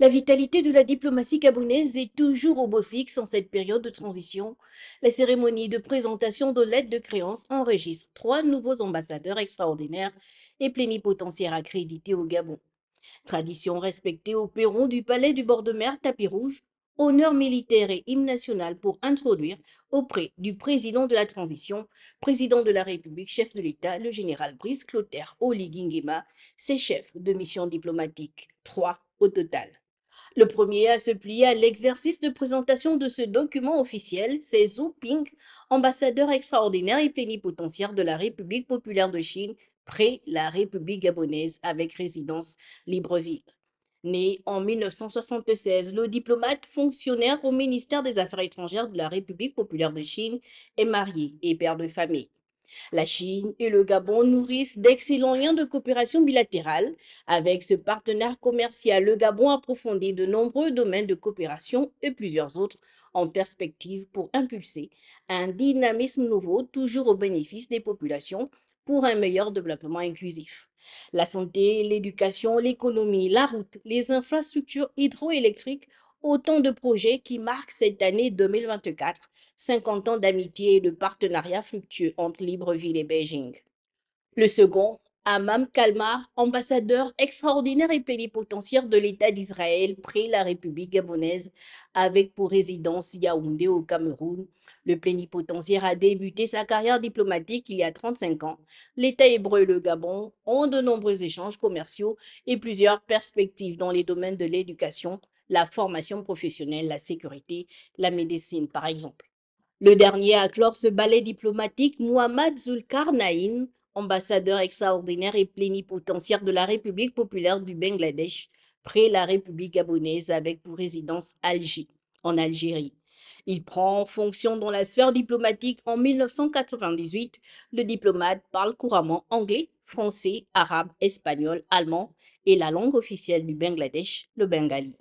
La vitalité de la diplomatie gabonaise est toujours au beau fixe en cette période de transition. La cérémonie de présentation de l'aide de créance enregistre trois nouveaux ambassadeurs extraordinaires et plénipotentiaires accrédités au Gabon. Tradition respectée au perron du palais du bord de mer Tapis Rouge, honneur militaire et hymne national pour introduire auprès du président de la transition, président de la République, chef de l'État, le général Brice Clotaire Oligingema, ses chefs de mission diplomatique, trois au total. Le premier à se plier à l'exercice de présentation de ce document officiel, c'est Zhu Ping, ambassadeur extraordinaire et plénipotentiaire de la République populaire de Chine près la République gabonaise avec résidence Libreville. Né en 1976, le diplomate fonctionnaire au ministère des Affaires étrangères de la République populaire de Chine est marié et père de famille. La Chine et le Gabon nourrissent d'excellents liens de coopération bilatérale. Avec ce partenaire commercial, le Gabon approfondit de nombreux domaines de coopération et plusieurs autres en perspective pour impulser un dynamisme nouveau, toujours au bénéfice des populations, pour un meilleur développement inclusif. La santé, l'éducation, l'économie, la route, les infrastructures hydroélectriques autant de projets qui marquent cette année 2024, 50 ans d'amitié et de partenariat fructueux entre Libreville et Beijing. Le second, Amam Kalmar, ambassadeur extraordinaire et plénipotentiaire de l'État d'Israël près la République gabonaise, avec pour résidence Yaoundé au Cameroun. Le plénipotentiaire a débuté sa carrière diplomatique il y a 35 ans. L'État hébreu et le Gabon ont de nombreux échanges commerciaux et plusieurs perspectives dans les domaines de l'éducation, la formation professionnelle, la sécurité, la médecine, par exemple. Le dernier à clore ce ballet diplomatique, Muhammad Zulkarnain, ambassadeur extraordinaire et plénipotentiaire de la République populaire du Bangladesh, près la République gabonaise avec pour résidence Alger, en Algérie. Il prend fonction dans la sphère diplomatique en 1998. Le diplomate parle couramment anglais, français, arabe, espagnol, allemand et la langue officielle du Bangladesh, le bengali.